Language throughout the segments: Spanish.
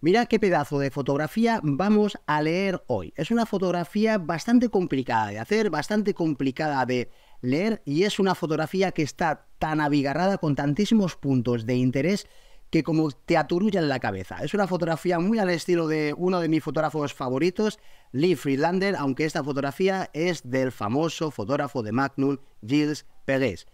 mira qué pedazo de fotografía vamos a leer hoy. Es una fotografía bastante complicada de hacer, bastante complicada de leer y es una fotografía que está tan abigarrada con tantísimos puntos de interés que como te aturulla en la cabeza. Es una fotografía muy al estilo de uno de mis fotógrafos favoritos, Lee Friedlander, aunque esta fotografía es del famoso fotógrafo de Magnum, Gilles Pérez.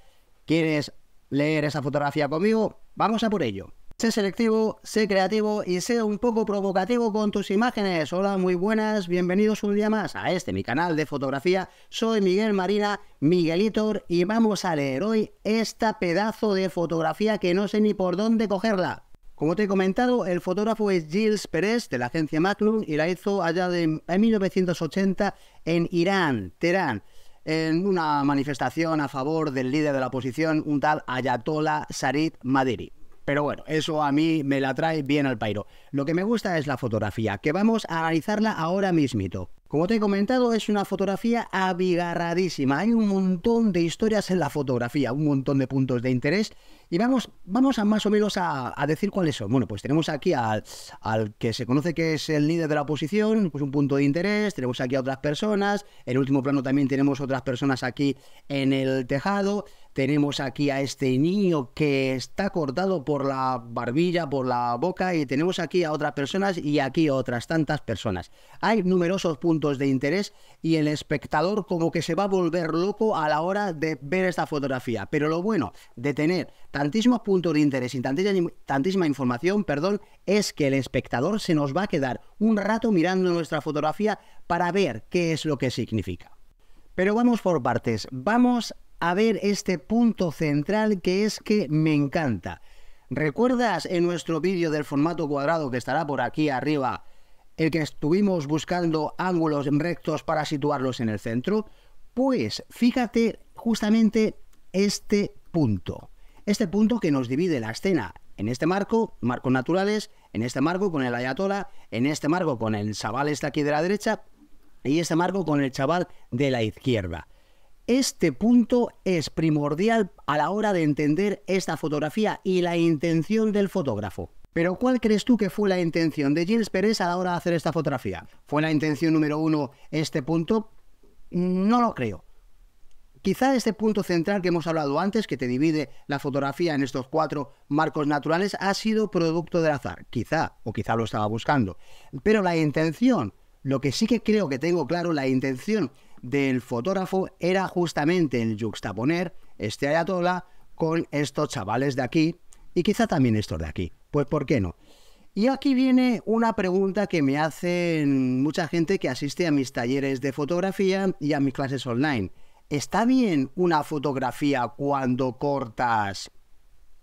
¿Quieres leer esa fotografía conmigo? Vamos a por ello. Sé selectivo, sé creativo y sé un poco provocativo con tus imágenes. Hola, muy buenas, bienvenidos un día más a este, mi canal de fotografía. Soy Miguel Marina, Miguelitor, y vamos a leer hoy esta pedazo de fotografía que no sé ni por dónde cogerla. Como te he comentado, el fotógrafo es Gilles Pérez de la agencia Magnum y la hizo allá en 1980 en Irán, Teherán en una manifestación a favor del líder de la oposición, un tal Ayatollah Sarit Madiri. Pero bueno, eso a mí me la trae bien al pairo. Lo que me gusta es la fotografía, que vamos a analizarla ahora mismito. Como te he comentado, es una fotografía abigarradísima. Hay un montón de historias en la fotografía, un montón de puntos de interés. Y vamos, vamos a más o menos a, decir cuáles son. Bueno, pues tenemos aquí al, al, que se conoce que es el líder de la oposición, pues un punto de interés. Tenemos aquí a otras personas. En el último plano también tenemos otras personas aquí en el tejado. Tenemos aquí a este niño que está cortado por la barbilla, por la boca, y tenemos aquí a otras personas y aquí otras tantas personas. Hay numerosos puntos de interés y el espectador como que se va a volver loco a la hora de ver esta fotografía. Pero lo bueno de tener tantísimos puntos de interés y tantísima, información, perdón, es que el espectador se nos va a quedar un rato mirando nuestra fotografía para ver qué es lo que significa. Pero vamos por partes, vamos a ver este punto central que es que me encanta. ¿Recuerdas en nuestro vídeo del formato cuadrado que estará por aquí arriba, el que estuvimos buscando ángulos rectos para situarlos en el centro? Pues fíjate justamente este punto. Este punto que nos divide la escena en este marco, marcos naturales, en este marco con el ayatola, en este marco con el chaval este aquí de la derecha y este marco con el chaval de la izquierda. Este punto es primordial a la hora de entender esta fotografía y la intención del fotógrafo. Pero ¿cuál crees tú que fue la intención de Gilles Pérez a la hora de hacer esta fotografía? ¿Fue la intención número uno este punto? No lo creo. Quizá este punto central que hemos hablado antes, que te divide la fotografía en estos cuatro marcos naturales, ha sido producto del azar. Quizá, o quizá lo estaba buscando. Pero la intención, lo que sí que creo que tengo claro, la intención del fotógrafo era justamente el juxtaponer este ayatola con estos chavales de aquí y quizá también estos de aquí. Pues ¿por qué no? Y aquí viene una pregunta que me hacen mucha gente que asiste a mis talleres de fotografía y a mis clases online. ¿Está bien una fotografía cuando cortas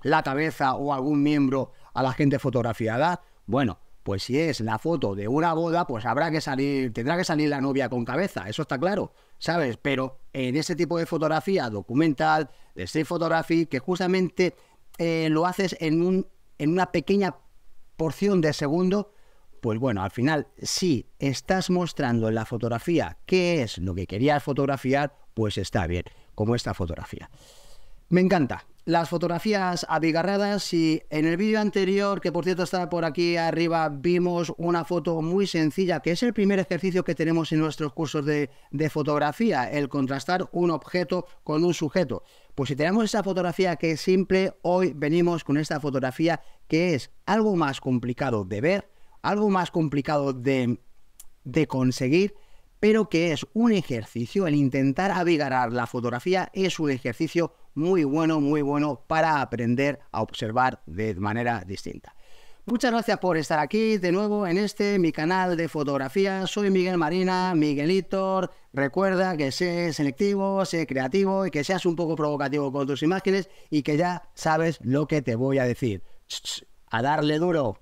la cabeza o algún miembro a la gente fotografiada? Bueno, pues si es la foto de una boda, pues habrá que salir, tendrá que salir la novia con cabeza, eso está claro, ¿sabes? Pero en ese tipo de fotografía documental, de street photography, que justamente eh, lo haces en, un, en una pequeña porción de segundo, pues bueno, al final, si estás mostrando en la fotografía qué es lo que querías fotografiar, pues está bien, como esta fotografía. Me encanta, las fotografías abigarradas y en el vídeo anterior, que por cierto está por aquí arriba, vimos una foto muy sencilla, que es el primer ejercicio que tenemos en nuestros cursos de, fotografía, el contrastar un objeto con un sujeto. Pues si tenemos esa fotografía que es simple, hoy venimos con esta fotografía que es algo más complicado de ver, algo más complicado de conseguir pero que es un ejercicio, el intentar abigarar la fotografía es un ejercicio muy bueno, muy bueno para aprender a observar de manera distinta. Muchas gracias por estar aquí de nuevo en este mi canal de fotografía. Soy Miguel Marina, Miguelitor. Recuerda que sé selectivo, sé creativo y que seas un poco provocativo con tus imágenes y que ya sabes lo que te voy a decir. A darle duro.